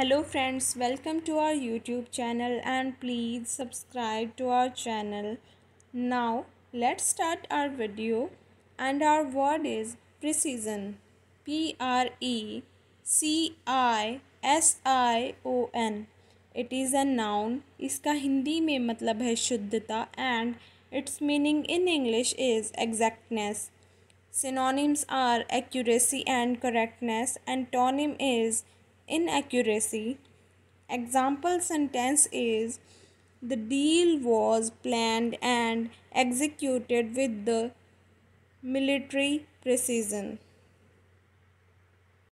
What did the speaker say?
Hello friends welcome to our YouTube channel and please subscribe to our channel now let's start our video and our word is precision P R E C I S I O N it is a noun इसका हिंदी में मतलब है शुद्धता and its meaning in English is exactness synonyms are accuracy and correctness and antonym is inaccuracy. Example sentence is the deal was planned and executed with the military precision.